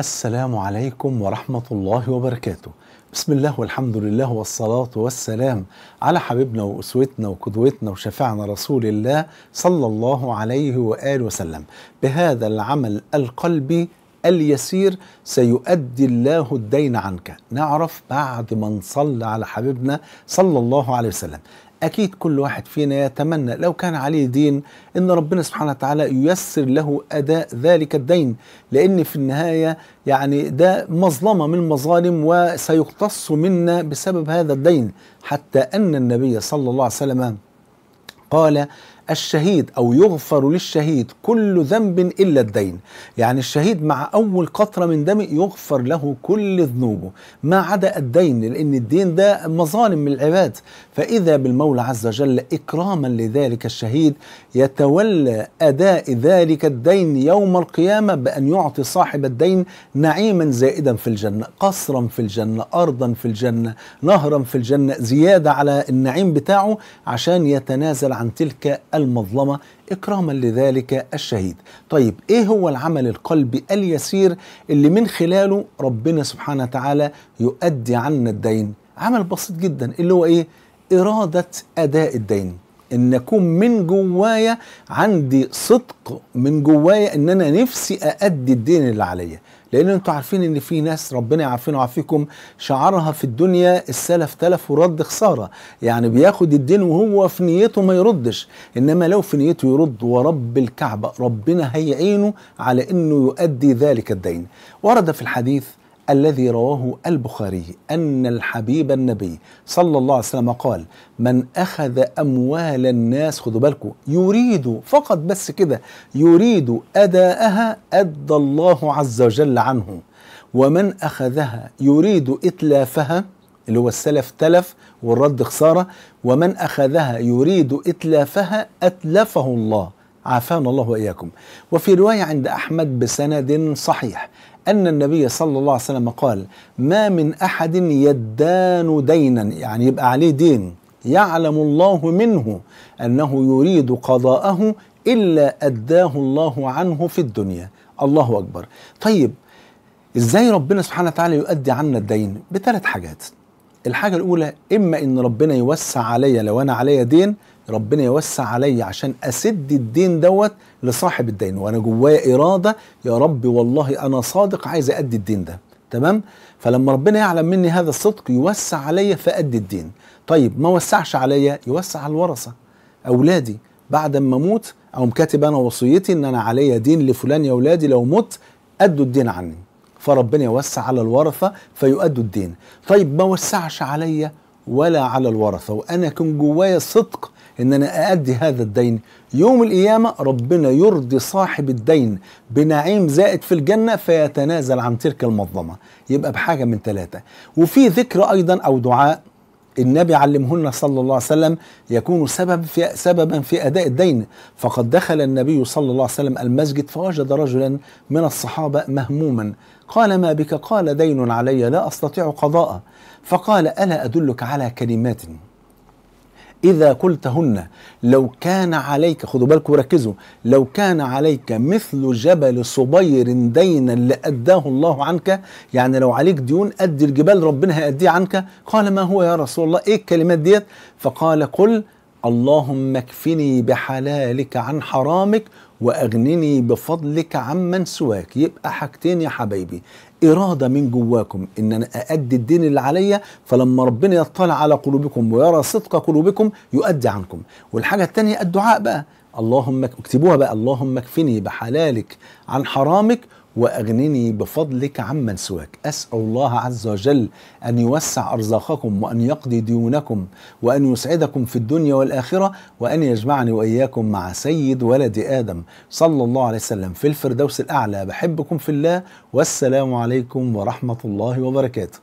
السلام عليكم ورحمة الله وبركاته بسم الله والحمد لله والصلاة والسلام على حبيبنا وأسوتنا وقدوتنا وشفعنا رسول الله صلى الله عليه وآله وسلم بهذا العمل القلبي اليسير سيؤدي الله الدين عنك نعرف بعد ما نصلي على حبيبنا صلى الله عليه وسلم أكيد كل واحد فينا يتمنى لو كان عليه دين أن ربنا سبحانه وتعالى ييسر له أداء ذلك الدين لأن في النهاية يعني ده مظلمة من المظالم وسيقتص منا بسبب هذا الدين حتى أن النبي صلى الله عليه وسلم قال الشهيد أو يغفر للشهيد كل ذنب إلا الدين يعني الشهيد مع أول قطرة من دمه يغفر له كل ذنوبه ما عدا الدين لأن الدين ده مظالم من العباد فإذا بالمولى عز وجل إكراما لذلك الشهيد يتولى أداء ذلك الدين يوم القيامة بأن يعطي صاحب الدين نعيما زائدا في الجنة قصرا في الجنة أرضا في الجنة نهرا في الجنة زيادة على النعيم بتاعه عشان يتنازل عن تلك المظلمة إكراما لذلك الشهيد طيب إيه هو العمل القلبي اليسير اللي من خلاله ربنا سبحانه وتعالى يؤدي عنا الدين عمل بسيط جدا اللي هو إيه إرادة أداء الدين ان اكون من جوايا عندي صدق من جوايا ان انا نفسي اادي الدين اللي عليا لان انتوا عارفين ان في ناس ربنا يعافينا ويعافيكم شعارها في الدنيا السلف تلف ورد خساره يعني بياخد الدين وهو في نيته ما يردش انما لو في نيته يرد ورب الكعبه ربنا هيعينه على انه يؤدي ذلك الدين ورد في الحديث الذي رواه البخاري أن الحبيب النبي صلى الله عليه وسلم قال من أخذ أموال الناس خذوا بالكم يريد فقط بس كده يريد أداءها أدى الله عز وجل عنه ومن أخذها يريد إتلافها اللي هو السلف تلف والرد خسارة ومن أخذها يريد إتلافها أتلفه الله عافانا الله وإياكم وفي رواية عند أحمد بسند صحيح أن النبي صلى الله عليه وسلم قال ما من أحد يدان دينا يعني يبقى عليه دين يعلم الله منه أنه يريد قضاءه إلا أداه الله عنه في الدنيا الله أكبر طيب إزاي ربنا سبحانه وتعالى يؤدي عنا الدين بثلاث حاجات الحاجه الاولى اما ان ربنا يوسع عليا لو انا عليا دين ربنا يوسع عليا عشان اسد الدين دوت لصاحب الدين وانا جوايا اراده يا رب والله انا صادق عايز ادي الدين ده تمام فلما ربنا يعلم مني هذا الصدق يوسع عليا فادي الدين طيب ما وسعش عليا يوسع على الورثه اولادي بعد ما اموت اقوم كاتب انا وصيتي ان انا عليا دين لفلان يا اولادي لو مت ادوا الدين عني فربنا يوسع على الورثه فيؤدوا الدين طيب ما وسعش عليا ولا على الورثه وانا كان جوايا صدق ان انا اادي هذا الدين يوم القيامه ربنا يرضي صاحب الدين بنعيم زائد في الجنه فيتنازل عن تلك المظلمه يبقى بحاجه من ثلاثه وفي ذكر ايضا او دعاء النبي علمهن صلى الله عليه وسلم يكون سبب في سببا في أداء الدين فقد دخل النبي صلى الله عليه وسلم المسجد فوجد رجلا من الصحابة مهموما قال ما بك قال دين علي لا أستطيع قضاءه فقال ألا أدلك على كلمات إذا قلتهن لو كان عليك خدوا بالكم وركزوا لو كان عليك مثل جبل صبير دينا لأداه الله عنك يعني لو عليك ديون أدي الجبال ربنا هيأديه عنك قال ما هو يا رسول الله إيه الكلمات ديت فقال قل اللهم اكفني بحلالك عن حرامك واغنني بفضلك عمن سواك يبقى حاجتين يا حبايبي اراده من جواكم ان انا اادي الدين اللي عليا فلما ربنا يطلع على قلوبكم ويرى صدق قلوبكم يؤدي عنكم والحاجه الثانيه الدعاء بقى اللهم اكتبوها بقى اللهم اكفني بحلالك عن حرامك وأغنني بفضلك عمن سواك أسأل الله عز وجل أن يوسع أرزاقكم وأن يقضي ديونكم وأن يسعدكم في الدنيا والآخرة وأن يجمعني وإياكم مع سيد ولد آدم صلى الله عليه وسلم في الفردوس الأعلى بحبكم في الله والسلام عليكم ورحمة الله وبركاته